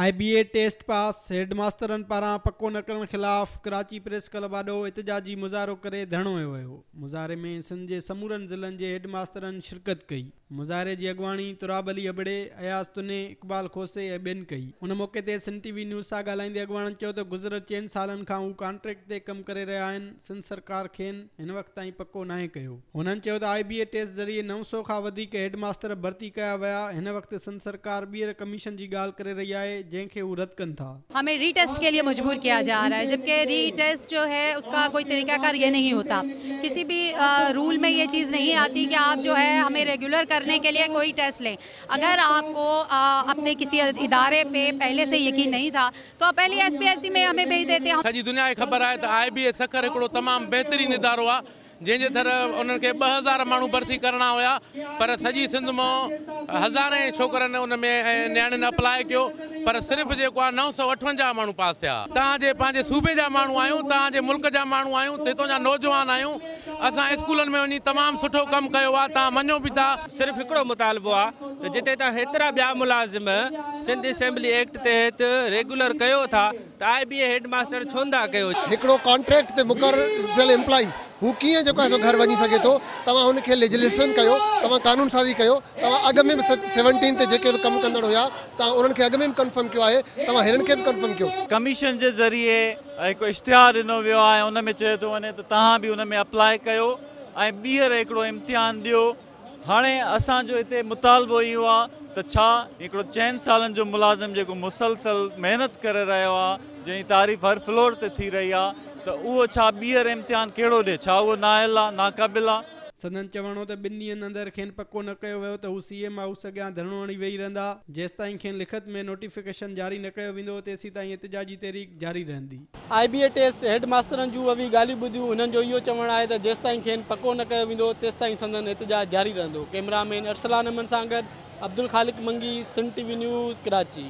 आई B एड test pass हेडमास्तरनि पारां पको न करणु ख़िलाफ़ु कराची प्रेस क्लब आॾो ऐतिजाजी मुज़ारो करे धरणो वियो वियो मुज़ारे में सिंध जे समूरनि ज़िलनि जे हेडमास्तरनि शिरकत कई मुज़ारे जी अॻवाणी तुराब अली अबड़े अयाज़ तुने इक़बाल खोसे ऐं ॿियनि कई हुन मौक़े ते सन टीवी न्यूज़ सां ॻाल्हाईंदे अॻवाणनि चयो त गुज़िरियल चइनि सालनि खां हू कॉन्ट्रेक्ट ते सिंध सरकार खेनि हिन वक़्तु ताईं पको नाहे कयो हुननि चयो टेस्ट ज़रिए नव सौ खां वधीक भर्ती कया विया हिन सिंध सरकार ॿीहर कमीशन जी ॻाल्हि करे रही आहे जंहिंखे हू रद्द कनि था हमें रीटेस्ट के लिए मजबूर किया जा रहा है जबकि रीटेस्ट जो है उसका कोई तरीक़ाकार ये नहीं होता किसी भी रूल में ये चीज़ नहीं आती कि आप जो है हमें रेगुलर करने के लिए कोई टेस्ट लें अगर आपको आ, अपने किसी इदारे पे पहले से यकीन नहीं था तो आप पहले एस में हमें भेज देते हैं अच्छा सॼी दुनिया खे ख़बर आहे त तो आई बी एस सखर हिकिड़ो तमामु बहितरीनु इदारो आहे जंहिंजे थर उन्हनि हज़ार माण्हू भर्ती करणा हुया पर सॼी सिंध मां हज़ारे छोकिरनि उन में नियाणियुनि अप्लाए कयो पर सिर्फ़ु जेको आहे सौ अठवंजाह माण्हू पास थे तव्हांजे पंहिंजे सूबे जा माण्हू आहियूं तव्हांजे मुल्क जा माण्हू आहियूं हितां जा नौजवान आहियूं असां स्कूलनि में वञी तमामु सुठो कमु कयो आहे तव्हां था सिर्फ़ु हिकिड़ो मुतालबो आहे जिते तव्हां हेतिरा मुलाज़िम सिंध असेंबली एक्ट तहति रेगुलर कयो था I B A headmaster छो न था हू कीअं जेको आहे सो घरु वञी सघे थो तव्हां हुनखे लेजिलेशन कयो तव्हां कानून साज़ी कयो तव्हां अॻु में बि सेवनटीन ते जेके बि कमु कंदड़ हुया तव्हां उन्हनि खे अॻु में बि कंफर्म कयो आहे तव्हां हिननि खे बि कंफर्म कयो कमीशन जे ज़रिए हिकु इश्तिहार ॾिनो वियो आहे उन में चयो थो वञे त तव्हां बि उन में अप्लाए कयो ऐं ॿीहर हिकिड़ो इम्तिहान ॾियो हाणे असांजो हिते मुतालबो इहो आहे त छा हिकिड़ो चइनि सालनि जो मुलाज़िम जेको मुसलसल महिनत करे रहियो आहे जंहिंजी तारीफ़ हर फ्लोर ते थी रही आहे इम्तिहान कहिड़ो आहे त ॿिनि ॾींहंनि अंदरि खेनि पको न कयो वियो त हू सी एम आउस अॻियां वेही रहंदा जेसिताईं खेनि लिखत में नोटिफिकेशन जारी न कयो वेंदो तेसिताईं इंतिजा जी तहरीक जारी रहंदी I B A test head हेडमास्टरनि जूं अॻियूं ॻाल्हियूं ॿुधियूं हुननि जो इहो चवणु आहे त जेसिताईं खेनि पको न कयो वेंदो तेसिताईं सदन इतिजाज जारी रहंदो कैमरामैन अरसलान अमन अब्दुल ख़ाली सिन टी वी न्यूज़ कराची